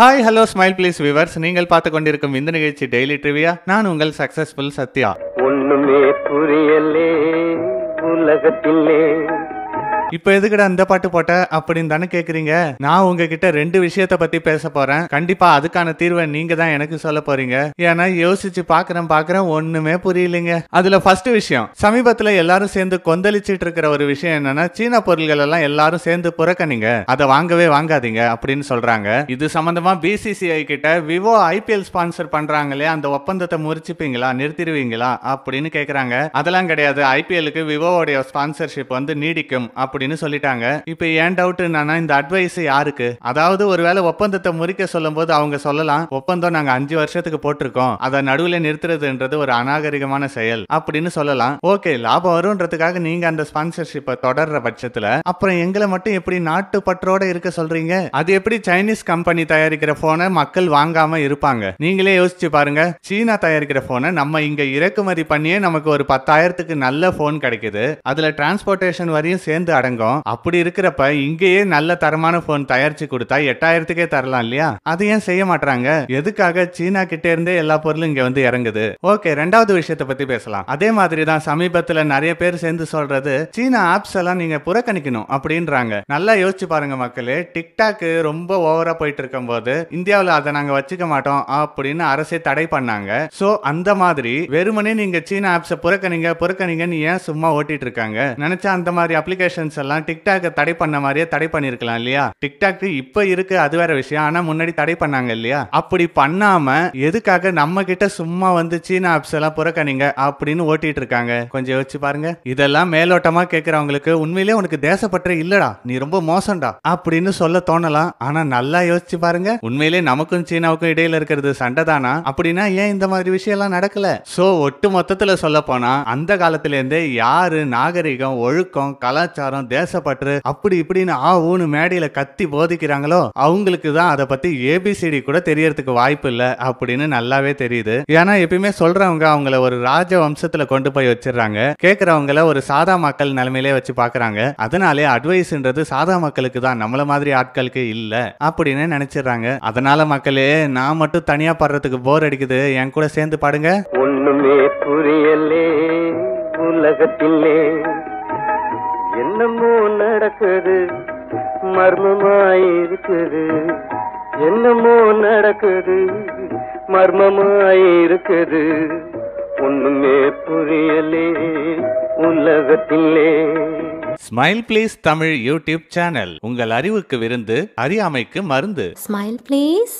hi hello smile please viewers நீங்கள் பார்த்து கொண்டிருக்கும் இந்த நிகழ்ச்சி டெய்லி ட்ரிவியா நான் உங்கள் சக்சஸ்ஃபுல் சத்யா ஒண்ணுமே புரியலே உலகத்திலே இப்ப எதுக்குடா இந்த பாட்டு போட்ட அப்படின்னு தானே கேக்குறீங்க நான் உங்ககிட்ட ரெண்டு விஷயத்த பத்தி பேச போறேன் கண்டிப்பா அதுக்கான தீர்வை நீங்க தான் எனக்கு சொல்ல போறீங்க ஏன்னா யோசிச்சு பாக்குறேன் பாக்குறேன் ஒண்ணுமே புரியலீங்க அதுல ஃபர்ஸ்ட் விஷயம் சமீபத்துல எல்லாரும் சேர்ந்து கொந்தளிச்சிட்டு இருக்கிற ஒரு விஷயம் என்னன்னா சீன பொருள்கள் எல்லாம் எல்லாரும் சேர்ந்து புறக்கணிங்க அதை வாங்கவே வாங்காதீங்க அப்படின்னு சொல்றாங்க இது சம்பந்தமா பிசிசிஐ கிட்ட விவோ ஐபிஎல் ஸ்பான்சர் பண்றாங்களே அந்த ஒப்பந்தத்தை முறிச்சுப்பீங்களா நிறுத்திடுவீங்களா அப்படின்னு கேக்குறாங்க அதெல்லாம் கிடையாது ஐபிஎலுக்கு விவோவோடைய ஸ்பான்சர்ஷிப் வந்து நீடிக்கும் அப்படின்னு அப்படின்னு சொல்லிட்டாங்க இப்ப ஏன் டவுட் என்னன்னா இந்த அட்வைஸ் யாருக்கு அதாவது ஒருவேளை ஒப்பந்தத்தை முறிக்க சொல்லும் போது அவங்க சொல்லலாம் ஒப்பந்தம் நாங்க அஞ்சு வருஷத்துக்கு போட்டிருக்கோம் அதை நடுவில் நிறுத்துறதுன்றது ஒரு அநாகரிகமான செயல் அப்படின்னு சொல்லலாம் ஓகே லாபம் வரும்ன்றதுக்காக நீங்க அந்த ஸ்பான்சர்ஷிப்பை தொடர்ற பட்சத்துல அப்புறம் எங்களை மட்டும் எப்படி நாட்டு பற்றோட இருக்க சொல்றீங்க அது எப்படி சைனீஸ் கம்பெனி தயாரிக்கிற போனை மக்கள் வாங்காம இருப்பாங்க நீங்களே யோசிச்சு பாருங்க சீனா தயாரிக்கிற போனை நம்ம இங்க இறக்குமதி பண்ணியே நமக்கு ஒரு பத்தாயிரத்துக்கு நல்ல போன் கிடைக்குது அதுல டிரான்ஸ்போர்டேஷன் வரையும் சேர்ந்து அடங்க அரங்கம் அப்படி இருக்கிறப்ப இங்கேயே நல்ல தரமான போன் தயாரிச்சு கொடுத்தா எட்டாயிரத்துக்கே தரலாம் இல்லையா அது ஏன் செய்ய மாட்டாங்க எதுக்காக சீனா கிட்டே இருந்தே எல்லா பொருளும் இங்க வந்து இறங்குது ஓகே ரெண்டாவது விஷயத்தை பத்தி பேசலாம் அதே மாதிரி தான் சமீபத்துல நிறைய பேர் சேர்ந்து சொல்றது சீனா ஆப்ஸ் எல்லாம் நீங்க புறக்கணிக்கணும் அப்படின்றாங்க நல்லா யோசிச்சு பாருங்க மக்களே டிக்டாக் ரொம்ப ஓவரா போயிட்டு இருக்கும் போது இந்தியாவில் அதை நாங்க வச்சுக்க மாட்டோம் அப்படின்னு அரசே தடை பண்ணாங்க சோ அந்த மாதிரி வெறுமனே நீங்க சீனா ஆப்ஸை புறக்கணிங்க புறக்கணிங்கன்னு ஏன் சும்மா ஓட்டிட்டு இருக்காங்க நினைச்சா அந்த மாதிரி அப்ளிகேஷன்ஸ் எல்லாம் டிக்டாக் தடை பண்ண மாதிரியே தடை பண்ணிருக்கலாம் இல்லையா டிக்டாக் இப்ப இருக்கு அது வேற விஷயம் ஆனா முன்னாடி தடை பண்ணாங்க இல்லையா அப்படி பண்ணாம எதுக்காக நம்ம கிட்ட சும்மா வந்து சீனா ஆப்ஸ் எல்லாம் புறக்கணிங்க அப்படின்னு ஓட்டிட்டு இருக்காங்க கொஞ்சம் யோசிச்சு பாருங்க இதெல்லாம் மேலோட்டமா கேக்குறவங்களுக்கு உண்மையிலேயே உனக்கு தேசப்பற்ற இல்லடா நீ ரொம்ப மோசம்டா அப்படின்னு சொல்ல தோணலாம் ஆனா நல்லா யோசிச்சு பாருங்க உண்மையிலேயே நமக்கும் சீனாவுக்கும் இடையில இருக்கிறது சண்டை தானா அப்படின்னா ஏன் இந்த மாதிரி விஷயம் எல்லாம் நடக்கல சோ ஒட்டு மொத்தத்துல சொல்ல போனா அந்த காலத்துல இருந்தே யாரு நாகரிகம் ஒழுக்கம் கலாச்சாரம் சுதந்திரம் தேசப்பற்று அப்படி இப்படின்னு ஆ ஊனு மேடையில கத்தி போதிக்கிறாங்களோ அவங்களுக்கு தான் அதை பத்தி ஏபிசிடி கூட தெரியறதுக்கு வாய்ப்பு இல்லை அப்படின்னு நல்லாவே தெரியுது ஏன்னா எப்பயுமே சொல்றவங்க அவங்கள ஒரு ராஜ வம்சத்துல கொண்டு போய் வச்சிடறாங்க கேக்குறவங்கள ஒரு சாதா மக்கள் நிலைமையிலே வச்சு பாக்குறாங்க அதனாலே அட்வைஸ்ன்றது சாதா மக்களுக்கு தான் நம்மள மாதிரி ஆட்களுக்கு இல்ல அப்படின்னு நினைச்சிடறாங்க அதனால மக்களே நான் மட்டும் தனியா படுறதுக்கு போர் அடிக்குது என் கூட சேர்ந்து பாடுங்க ஒண்ணுமே புரியலே உலகத்திலே என்னமோ நடக்குது மர்மமாயிருக்குது என்னமோ நடக்குது மர்மமாயிருக்குது ஒண்ணுமே புரியலே உலகத்திலே smile please Tamil YouTube channel உங்கள் அறிவுக்கு விருந்து அறியாமைக்கு மருந்து ஸ்மைல் ப்ளீஸ்